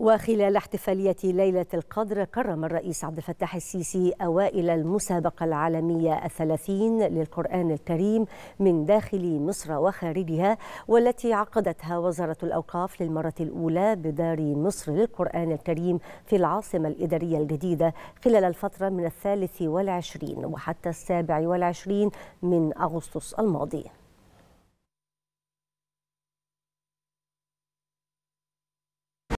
وخلال احتفالية ليلة القدر كرم الرئيس عبد الفتاح السيسي أوائل المسابقة العالمية الثلاثين للقرآن الكريم من داخل مصر وخارجها والتي عقدتها وزارة الأوقاف للمرة الأولى بدار مصر للقرآن الكريم في العاصمة الإدارية الجديدة خلال الفترة من الثالث والعشرين وحتى السابع والعشرين من أغسطس الماضي